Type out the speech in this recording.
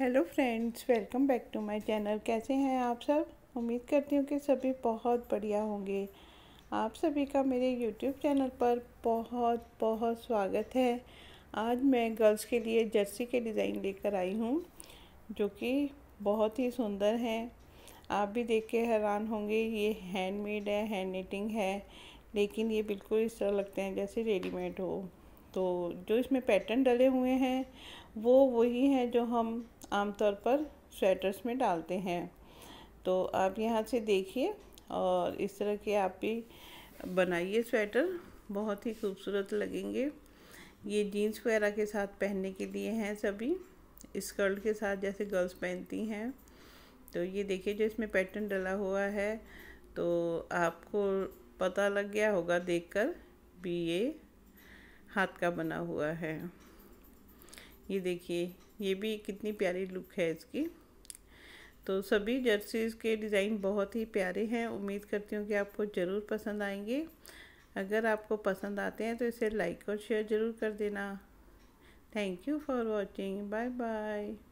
hello friends welcome back to my channel कैसे हैं आप सब उम्मीद करती हूँ कि सभी बहुत बढ़िया होंगे आप सभी का मेरे यूट्यूब चैनल पर बहुत बहुत स्वागत है आज मैं गर्ल्स के लिए जर्सी के डिज़ाइन लेकर आई हूँ जो कि बहुत ही सुंदर हैं आप भी देख के हैरान होंगे ये हैंडमेड है हैंड निटिंग है लेकिन ये बिल्कुल इस तरह लगते हैं जैसे रेडीमेड हो तो जो इसमें पैटर्न डले हुए हैं वो वही हैं जो हम आमतौर पर स्वेटर्स में डालते हैं तो आप यहाँ से देखिए और इस तरह के आप भी बनाइए स्वेटर बहुत ही खूबसूरत लगेंगे ये जीन्स वगैरह के साथ पहनने के लिए हैं सभी स्कर्ट के साथ जैसे गर्ल्स पहनती हैं तो ये देखिए जो इसमें पैटर्न डला हुआ है तो आपको पता लग गया होगा देखकर भी ये हाथ का बना हुआ है ये देखिए ये भी कितनी प्यारी लुक है इसकी तो सभी जर्सीज़ के डिज़ाइन बहुत ही प्यारे हैं उम्मीद करती हूँ कि आपको ज़रूर पसंद आएंगे अगर आपको पसंद आते हैं तो इसे लाइक और शेयर ज़रूर कर देना thank you for watching bye bye